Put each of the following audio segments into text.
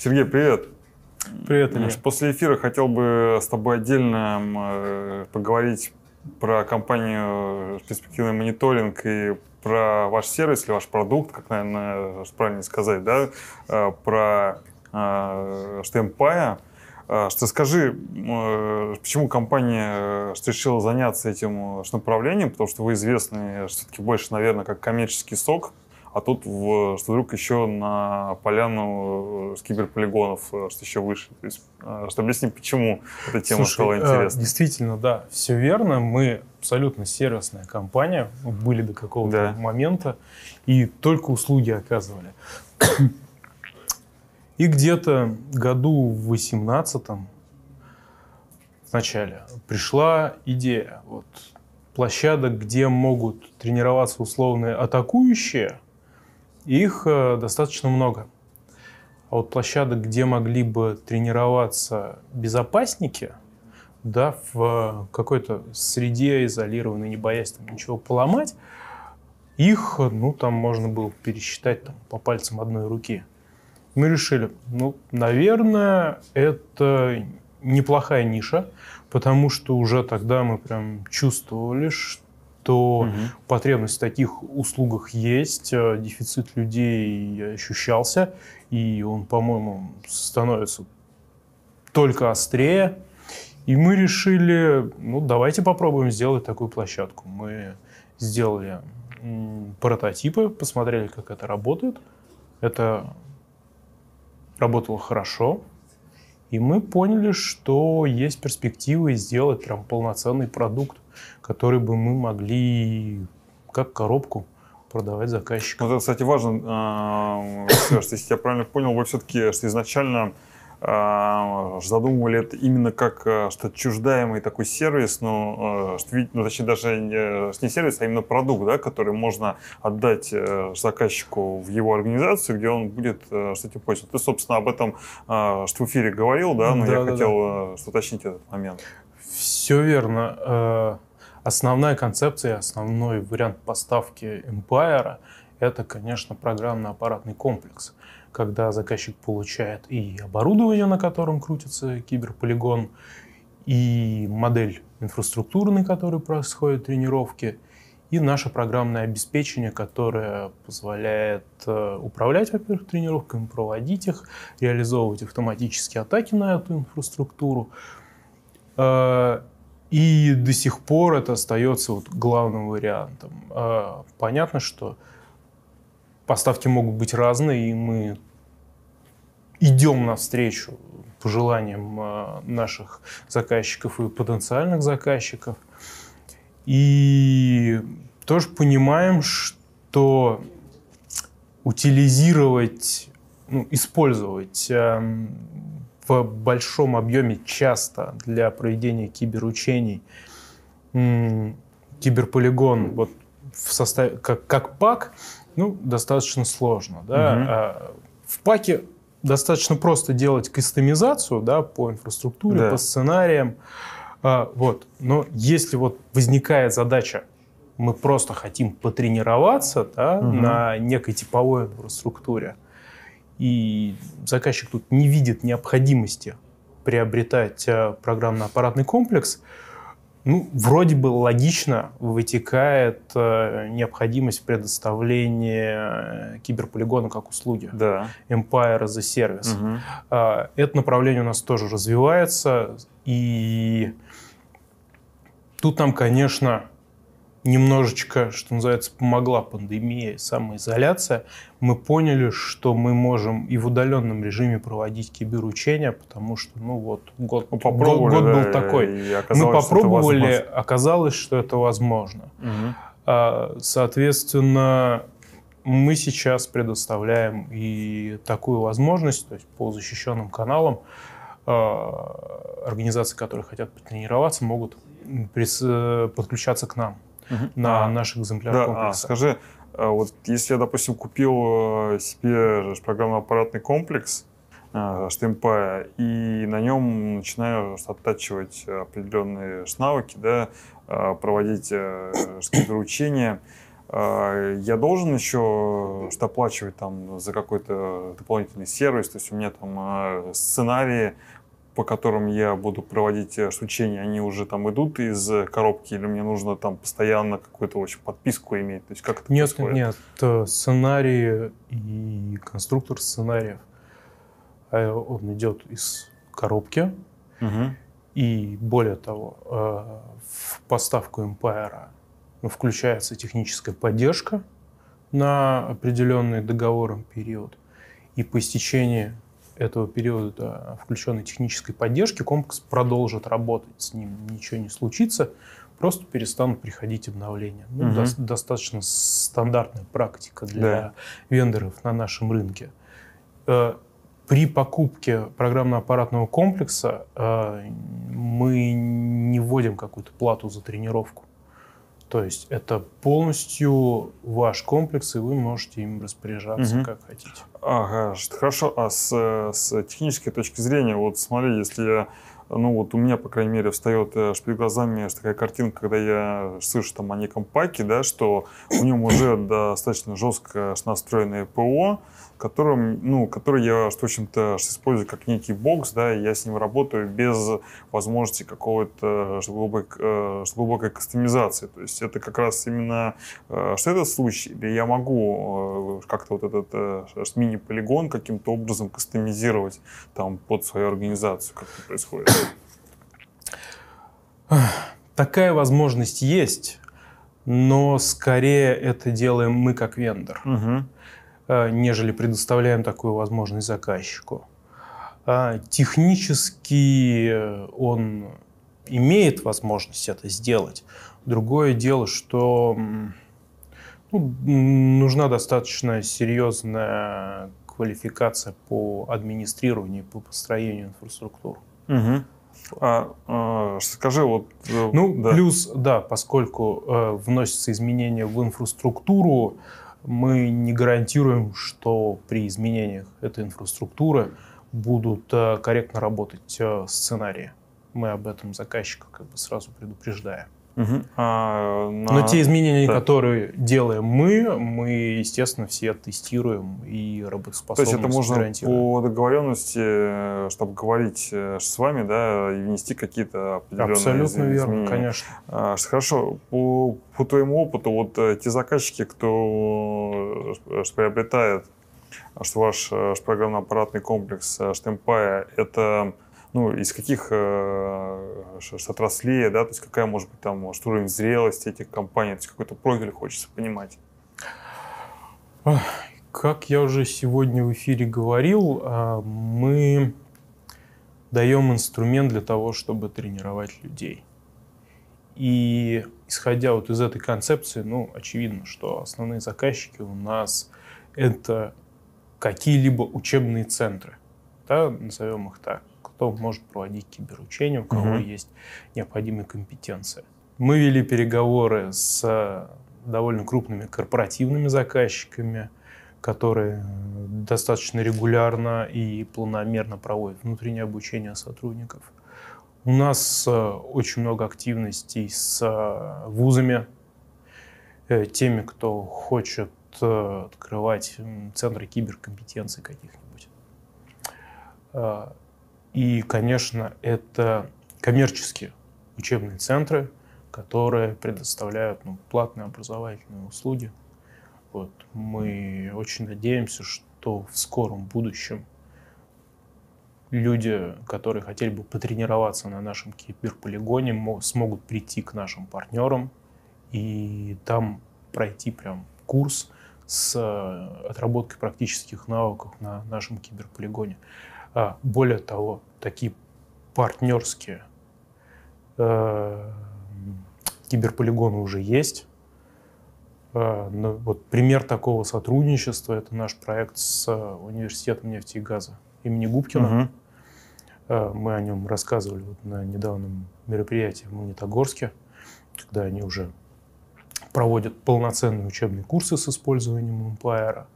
Сергей, привет. Привет, Илья. После эфира хотел бы с тобой отдельно э, поговорить про компанию э, «Перспективный мониторинг» и про ваш сервис или ваш продукт, как, наверное, правильно сказать, да, э, про Штемпая. Что скажи, почему компания решила заняться этим направлением, потому что вы известны все-таки больше, наверное, как коммерческий сок, а тут, в, что вдруг еще на поляну э, с киберполигонов, э, что еще выше. То есть, э, чтобы объяснить, почему эта тема Слушай, стала интересна. Э, действительно, да, все верно. Мы абсолютно сервисная компания, были до какого-то да. момента, и только услуги оказывали. И где-то году в 18-м, в начале, пришла идея вот, площадок, где могут тренироваться условные атакующие, их э, достаточно много. А вот площадок, где могли бы тренироваться безопасники, да, в э, какой-то среде изолированной, не боясь там ничего поломать, их, ну, там можно было пересчитать там, по пальцам одной руки. Мы решили, ну, наверное, это неплохая ниша, потому что уже тогда мы прям чувствовали, что что угу. потребность в таких услугах есть, э, дефицит людей ощущался, и он, по-моему, становится только острее. И мы решили, ну, давайте попробуем сделать такую площадку. Мы сделали прототипы, посмотрели, как это работает. Это работало хорошо. И мы поняли, что есть перспективы сделать прям полноценный продукт, который бы мы могли как коробку продавать заказчикам. Ну, это, кстати, важно, э, если я правильно понял, вы все-таки, что изначально а, задумывали это именно как э, что чуждаемый такой сервис, ну, э, что, ну точнее даже не, э, не сервис, а именно продукт, да, который можно отдать заказчику в его организацию, где он будет что то пользоваться. Ты, собственно, об этом что в эфире говорил, да, но да, я да, хотел да. уточнить этот момент. Все верно. Основная концепция, основной вариант поставки Empire – это, конечно, программно-аппаратный комплекс – когда заказчик получает и оборудование, на котором крутится киберполигон, и модель инфраструктурной, на которой происходят тренировки, и наше программное обеспечение, которое позволяет э, управлять, во-первых, тренировками, проводить их, реализовывать автоматические атаки на эту инфраструктуру. Э, и до сих пор это остается вот главным вариантом. Э, понятно, что поставки могут быть разные, и мы идем навстречу пожеланиям а, наших заказчиков и потенциальных заказчиков. И тоже понимаем, что утилизировать, ну, использовать э, в большом объеме часто для проведения киберучений э, киберполигон вот в составе как, как пак – ну, достаточно сложно. Да? Угу. В паке достаточно просто делать кастомизацию да, по инфраструктуре, да. по сценариям. А, вот. Но если вот возникает задача, мы просто хотим потренироваться да, угу. на некой типовой инфраструктуре, и заказчик тут не видит необходимости приобретать э, программно-аппаратный комплекс – ну, вроде бы логично вытекает э, необходимость предоставления э, киберполигона как услуги. Да. Empire as a service. Угу. Это направление у нас тоже развивается. И тут нам, конечно, немножечко, что называется, помогла пандемия и самоизоляция, мы поняли, что мы можем и в удаленном режиме проводить киберучения, потому что, ну вот, год, ну, э, мы год, год да, был такой. Мы попробовали, что оказалось, что это возможно. Угу. Соответственно, мы сейчас предоставляем и такую возможность, то есть по защищенным каналам, а, организации, которые хотят потренироваться, могут э, подключаться к нам угу. на а, наш экземпляр да, комплекса. А, скажи, вот если я, допустим, купил э, себе программно-аппаратный комплекс штемпа э, и на нем начинаю оттачивать определенные навыки, да, э, проводить какие-то учения, я должен еще что оплачивать там за какой-то дополнительный сервис, то есть у меня там сценарии, по которым я буду проводить штучение, э, они уже там идут из э, коробки, или мне нужно там постоянно какую-то очень подписку иметь? То есть как это нет, происходит? Нет, сценарии и конструктор сценариев, э, он идет из коробки, угу. и более того, в поставку Empire включается техническая поддержка на определенный договором период, и по истечении этого периода э, включенной технической поддержки комплекс продолжит работать, с ним ничего не случится, просто перестанут приходить обновления. Ну, угу. до, достаточно стандартная практика для да. вендоров на нашем рынке. Э, при покупке программно-аппаратного комплекса э, мы не вводим какую-то плату за тренировку. То есть это полностью ваш комплекс, и вы можете им распоряжаться угу. как хотите. Ага, хорошо. А с, э, с технической точки зрения, вот смотри, если я ну вот у меня, по крайней мере, встает э, перед глазами такая картинка, когда я слышу там о неком паке, да, что в нем уже достаточно жестко настроенное ПО, которым, ну, который я, в общем-то, использую как некий бокс, да, и я с ним работаю без возможности какого-то э, глубокой, э, глубокой кастомизации. То есть это как раз именно что это случай, или я могу как-то вот этот мини-полигон каким-то образом кастомизировать там под свою организацию, как это происходит. Такая возможность есть, но скорее это делаем мы как вендор, угу. нежели предоставляем такую возможность заказчику. А, технически он имеет возможность это сделать. Другое дело, что ну, нужна достаточно серьезная квалификация по администрированию, по построению инфраструктуры. Угу. А, а, скажи, вот... Э, ну, да. плюс, да, поскольку э, вносятся изменения в инфраструктуру, мы не гарантируем, что при изменениях этой инфраструктуры будут э, корректно работать э, сценарии. Мы об этом заказчика как бы сразу предупреждаем. Угу. А, на... Но те изменения, да. которые делаем мы, мы, естественно, все тестируем и работоспособность То есть это можно по договоренности, э, чтобы говорить э, с вами, да, и внести какие-то определенные Абсолютно изменения. верно, конечно. А, хорошо, по, по твоему опыту, вот э, те заказчики, кто приобретает что ваш программно-аппаратный комплекс Штемпая, это ну, из каких э, отраслей, да, то есть какая может быть там может, уровень зрелости этих компаний, то есть какой-то профиль хочется понимать. Как я уже сегодня в эфире говорил, а, мы даем инструмент для того, чтобы тренировать людей. И исходя вот из этой концепции, ну, очевидно, что основные заказчики у нас это какие-либо учебные центры, да, назовем их так кто может проводить киберучение, у кого угу. есть необходимые компетенции. Мы вели переговоры с э, довольно крупными корпоративными заказчиками, которые э, достаточно регулярно и планомерно проводят внутреннее обучение сотрудников. У нас э, очень много активностей с вузами, теми, кто хочет открывать центры киберкомпетенции каких-нибудь. И, конечно, это коммерческие учебные центры, которые предоставляют ну, платные образовательные услуги. Вот. Мы очень надеемся, что в скором будущем люди, которые хотели бы потренироваться на нашем киберполигоне, смогут прийти к нашим партнерам и там пройти прям курс с э, отработкой практических навыков на нашем киберполигоне. А, более того, такие партнерские э, киберполигоны уже есть. Э, ну, вот пример такого сотрудничества – это наш проект с э, университетом нефти и газа имени Губкина. Угу. Мы о нем рассказывали вот на недавнем мероприятии в Магнитогорске, когда они уже проводят полноценные учебные курсы с использованием Empire –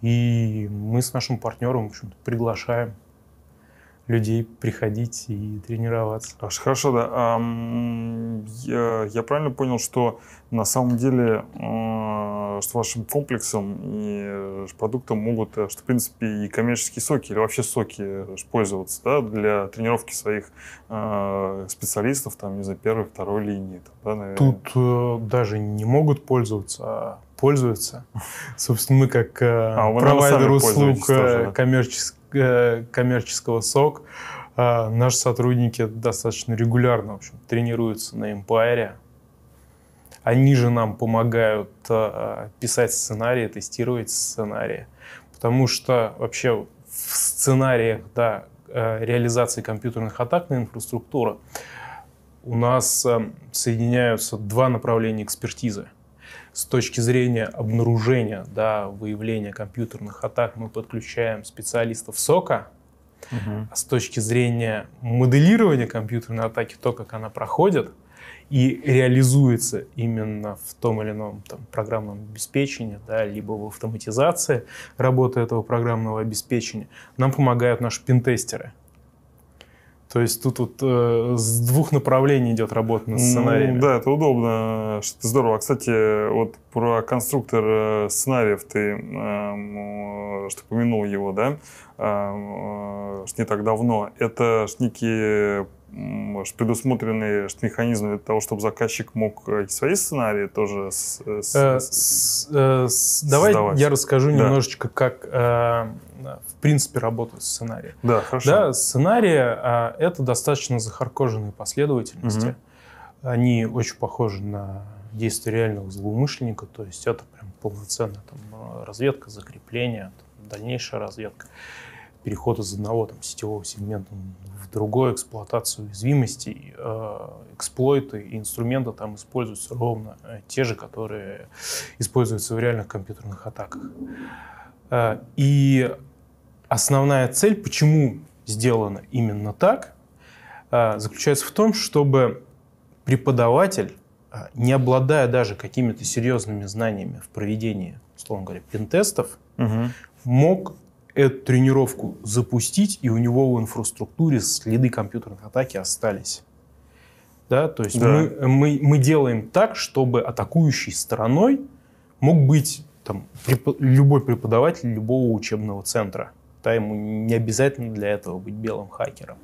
и мы с нашим партнером, в общем-то, приглашаем людей приходить и тренироваться. Хорошо, да. Я, правильно понял, что на самом деле э, с вашим комплексом и э, продуктом могут, э, что, в принципе, и коммерческие соки или вообще соки пользоваться да, для тренировки своих специалистов, там, не знаю, первой, второй линии. да, Тут даже не могут пользоваться, а пользуются. Собственно, мы как э, а, провайдер услуг тоже, э, э, коммерческого СОК, наши сотрудники достаточно регулярно в общем, тренируются на Empire. Они же нам помогают писать сценарии, тестировать сценарии. Потому что вообще в сценариях да, реализации компьютерных атак на инфраструктуру у нас соединяются два направления экспертизы – с точки зрения обнаружения, да, выявления компьютерных атак мы подключаем специалистов СОКа, угу. а с точки зрения моделирования компьютерной атаки, то, как она проходит и реализуется именно в том или ином там, программном обеспечении, да, либо в автоматизации работы этого программного обеспечения, нам помогают наши пинтестеры. То есть тут вот э, с двух направлений идет работа над сценарием. Ну, да, это удобно, что здорово. А, кстати, вот про конструктор э, сценариев ты э, что помянул его, да, эм, э, не так давно. Это ж некие предусмотренные что механизмы для того, чтобы заказчик мог э, свои сценарии тоже с, э, с, с, с, давай я расскажу да. немножечко, как э, принципе работают сценарии. Да, хорошо. Да, сценарии а, это достаточно захаркоженные последовательности. Угу. Они очень похожи на действия реального злоумышленника, то есть это прям полноценная там, разведка, закрепление, там, дальнейшая разведка, переход из одного там, сетевого сегмента в другой, эксплуатацию уязвимостей, э, эксплойты и инструменты там используются ровно э, те же, которые используются в реальных компьютерных атаках. А, и основная цель, почему сделано именно так, э, заключается в том, чтобы преподаватель, э, не обладая даже какими-то серьезными знаниями в проведении, условно говоря, пентестов, угу. мог эту тренировку запустить, и у него в инфраструктуре следы компьютерной атаки остались. Да, то есть да. Мы, мы, мы делаем так, чтобы атакующей стороной мог быть там, препод, любой преподаватель любого учебного центра. Да, ему не обязательно для этого быть белым хакером.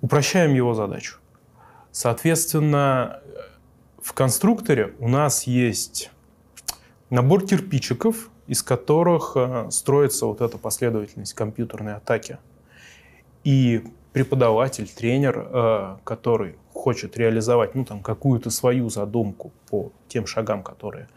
Упрощаем его задачу. Соответственно, в конструкторе у нас есть набор кирпичиков, из которых э, строится вот эта последовательность компьютерной атаки. И преподаватель, тренер, э, который хочет реализовать ну, там, какую-то свою задумку по тем шагам, которые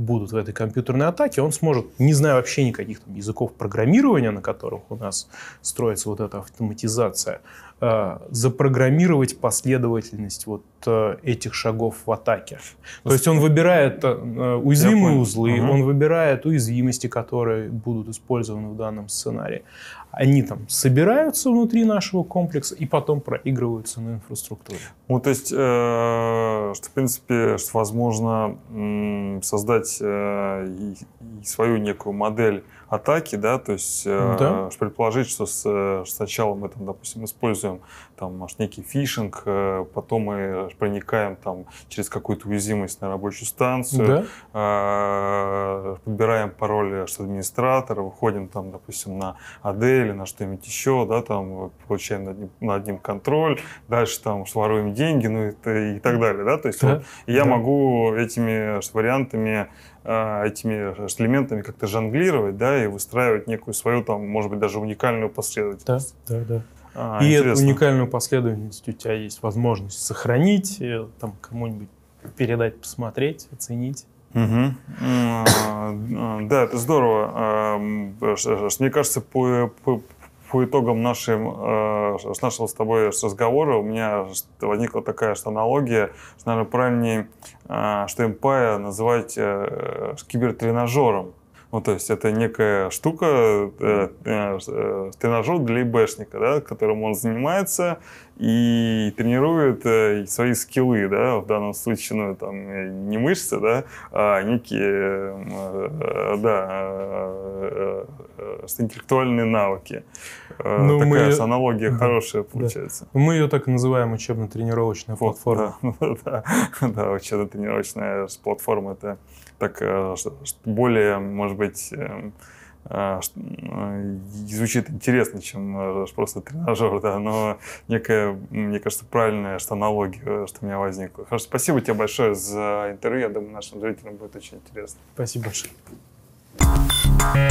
будут в этой компьютерной атаке, он сможет, не зная вообще никаких там, языков программирования, на которых у нас строится вот эта автоматизация, Э, запрограммировать последовательность вот э, этих шагов в атаке. То есть он выбирает э, уязвимые узлы, угу. он выбирает уязвимости, которые будут использованы в данном сценарии. Они там собираются внутри нашего комплекса и потом проигрываются на инфраструктуре. Ну, то есть, э, что, в принципе, что возможно создать э, свою некую модель атаки, да, то есть, э, да. что предположить, что, с, что сначала мы там, допустим, используем видам, там, может, некий фишинг, э, потом мы проникаем там через какую-то уязвимость на рабочую станцию, да? А, подбираем пароль от администратора, выходим там, допустим, на АД или на что-нибудь еще, да, там, получаем над ним, над ним контроль, дальше там своруем деньги, ну и, и так далее, да, то есть да? Вот, я да. могу этими вариантами а, этими элементами как-то жонглировать, да, и выстраивать некую свою там, может быть, даже уникальную последовательность. Да, да, да. А, и интересно. эту уникальную последовательность у тебя есть возможность сохранить, там кому-нибудь передать, посмотреть, оценить. Угу. Да, это здорово. Мне кажется, по, по, по итогам нашим, с нашего с тобой разговора у меня возникла такая что аналогия, что, наверное, правильнее, что Empire называть э, кибертренажером ну, то есть это некая штука, э, э, э, тренажер для ИБшника, да, которым он занимается и тренирует свои скиллы, да, в данном случае, ну, там, не мышцы, да, а некие, да, э, интеллектуальные навыки. ну, такая мы... аналогия да, хорошая получается. Да. Мы ее так называем учебно-тренировочная вот, платформа. Да, ну да, да, учебно-тренировочная платформа, это так более, может быть быть, эм, а, звучит интересно, чем э, просто тренажер, да, но некая, мне кажется, правильная что аналогия, э, что у меня возникла. Хорошо, спасибо тебе большое за интервью, я думаю, нашим зрителям будет очень интересно. Спасибо большое.